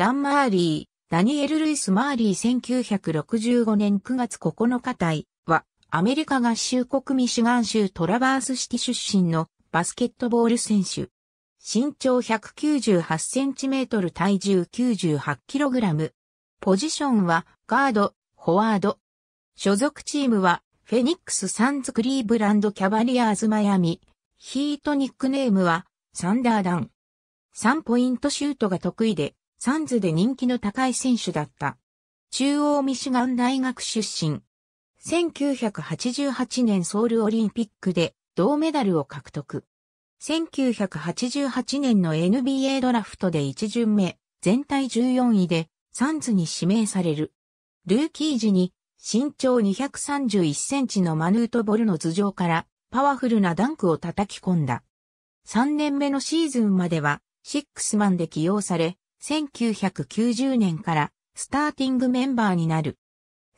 ダン・マーリー、ダニエル・ルイス・マーリー1965年9月9日隊は、アメリカ合衆国ミシガン州トラバースシティ出身のバスケットボール選手。身長198センチメートル体重98キログラム。ポジションはガード、フォワード。所属チームはフェニックス・サンズ・クリーブランド・キャバリアーズ・マヤミ。ヒートニックネームはサンダーダン。3ポイントシュートが得意でサンズで人気の高い選手だった。中央ミシガン大学出身。1988年ソウルオリンピックで銅メダルを獲得。1988年の NBA ドラフトで1巡目、全体14位でサンズに指名される。ルーキー時に身長231センチのマヌート・ボルの頭上からパワフルなダンクを叩き込んだ。3年目のシーズンまではシックスマンで起用され、1990年からスターティングメンバーになる。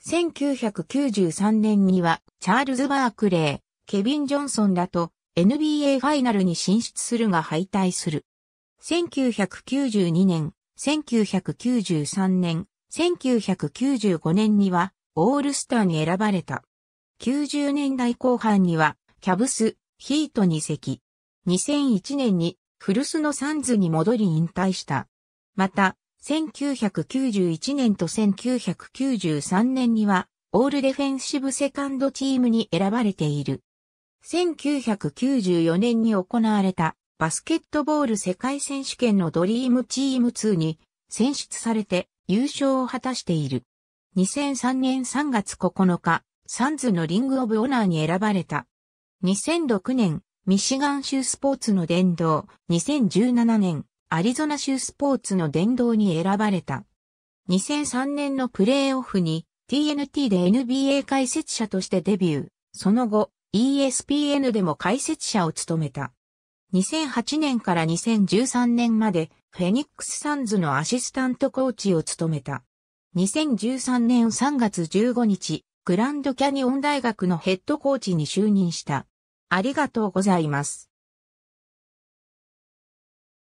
1993年にはチャールズ・バークレー、ケビン・ジョンソンらと NBA ファイナルに進出するが敗退する。1992年、1993年、1995年にはオールスターに選ばれた。90年代後半にはキャブス、ヒートに席。2001年に古巣のサンズに戻り引退した。また、1991年と1993年には、オールデフェンシブセカンドチームに選ばれている。1994年に行われたバスケットボール世界選手権のドリームチーム2に選出されて優勝を果たしている。2003年3月9日、サンズのリングオブオナーに選ばれた。2006年、ミシガン州スポーツの殿堂、2017年、アリゾナ州スポーツの殿堂に選ばれた。2003年のプレーオフに TNT で NBA 解説者としてデビュー。その後、ESPN でも解説者を務めた。2008年から2013年までフェニックスサンズのアシスタントコーチを務めた。2013年3月15日、グランドキャニオン大学のヘッドコーチに就任した。ありがとうございます。